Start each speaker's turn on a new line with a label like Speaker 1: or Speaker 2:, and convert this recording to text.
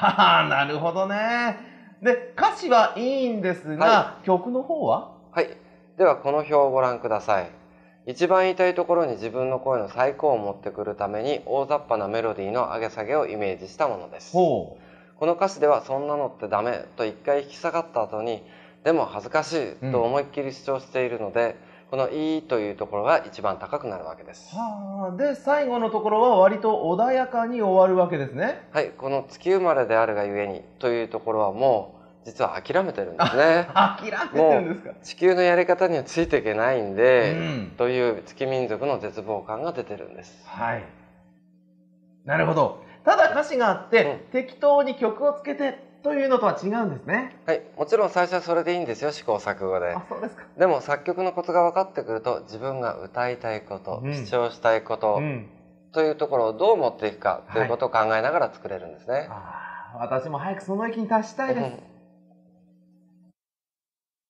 Speaker 1: はあ、なるほどね。で、歌詞はいいんですが、はい、曲の方ははい。では、この表をご覧ください。一番言いたいところに自分の声の最高を持ってくるために大雑把なメロディーの上げ下げをイメージしたものです。この歌詞ではそんなのってダメと一回引き下がった後にでも恥ずかしいと思いっきり主張しているので、うんこの「い」というところが一番高くなるわけです。はあ、で最後のところは割と穏やかに終わるわけですね。はい、この「月生まれであるがゆえに」というところはもう実は諦めてるんですね。諦めてるんですか地球のやり方にはついていけないんで、うん、という月民族の絶望感が出てるんです。はい。なるほど。ただ歌詞があって、うん、適当に曲をつけてというのとは違うんですね。はい、もちろん最初はそれでいいんですよ、試行錯誤で。あ、そうですか。でも作曲のコツが分かってくると、自分が歌いたいこと、うん、主張したいこと、うん、というところをどう持っていくかということを考えながら作れるんですね。はい、ああ、私も早くその域に達したいです。